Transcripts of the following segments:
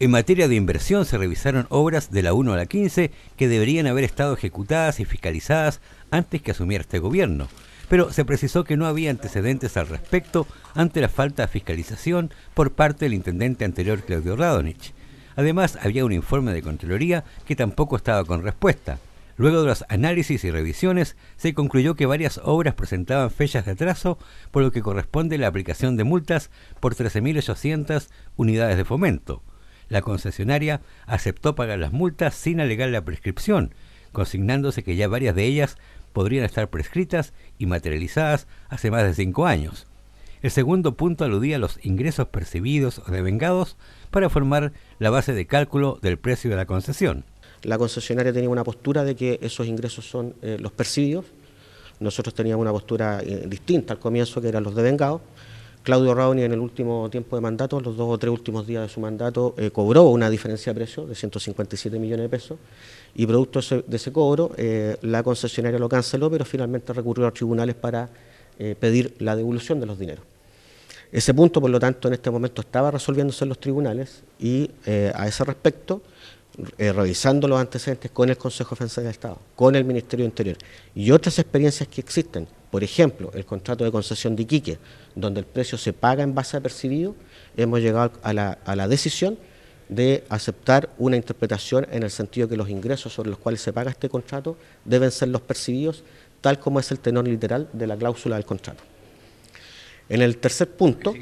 En materia de inversión se revisaron obras de la 1 a la 15 que deberían haber estado ejecutadas y fiscalizadas antes que asumiera este gobierno, pero se precisó que no había antecedentes al respecto ante la falta de fiscalización por parte del intendente anterior Claudio Radonich. Además, había un informe de Contraloría que tampoco estaba con respuesta. Luego de los análisis y revisiones, se concluyó que varias obras presentaban fechas de atraso, por lo que corresponde la aplicación de multas por 13.800 unidades de fomento. La concesionaria aceptó pagar las multas sin alegar la prescripción, consignándose que ya varias de ellas podrían estar prescritas y materializadas hace más de cinco años. El segundo punto aludía a los ingresos percibidos o devengados para formar la base de cálculo del precio de la concesión. La concesionaria tenía una postura de que esos ingresos son eh, los percibidos. Nosotros teníamos una postura eh, distinta al comienzo, que eran los devengados. Claudio Raoni en el último tiempo de mandato, los dos o tres últimos días de su mandato, eh, cobró una diferencia de precio de 157 millones de pesos y producto de ese cobro eh, la concesionaria lo canceló, pero finalmente recurrió a los tribunales para eh, pedir la devolución de los dineros. Ese punto, por lo tanto, en este momento estaba resolviéndose en los tribunales y a ese respecto, revisando los antecedentes con el Consejo de Defensa del Estado, con el Ministerio Interior y otras experiencias que existen, por ejemplo, el contrato de concesión de Iquique, donde el precio se paga en base a percibido, hemos llegado a la, decisión de aceptar una interpretación en el sentido que los ingresos sobre los cuales se paga este contrato deben ser los percibidos, tal como es el tenor literal de la cláusula del contrato. En el tercer punto...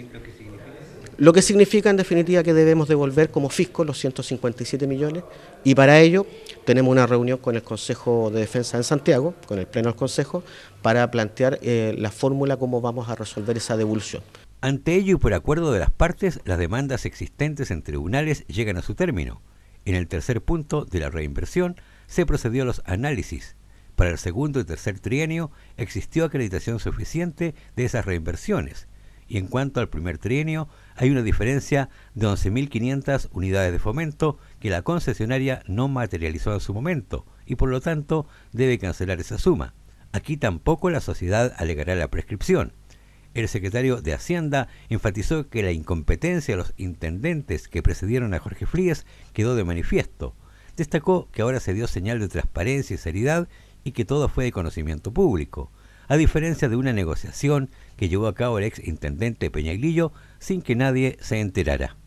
Lo que significa en definitiva que debemos devolver como fisco los 157 millones y para ello tenemos una reunión con el Consejo de Defensa en Santiago, con el Pleno del Consejo, para plantear eh, la fórmula cómo vamos a resolver esa devolución. Ante ello y por acuerdo de las partes, las demandas existentes en tribunales llegan a su término. En el tercer punto de la reinversión se procedió a los análisis. Para el segundo y tercer trienio existió acreditación suficiente de esas reinversiones y en cuanto al primer trienio, hay una diferencia de 11.500 unidades de fomento que la concesionaria no materializó en su momento y por lo tanto debe cancelar esa suma. Aquí tampoco la sociedad alegará la prescripción. El secretario de Hacienda enfatizó que la incompetencia de los intendentes que precedieron a Jorge Fríes quedó de manifiesto. Destacó que ahora se dio señal de transparencia y seriedad y que todo fue de conocimiento público a diferencia de una negociación que llevó a cabo el ex intendente Peñaglillo sin que nadie se enterara.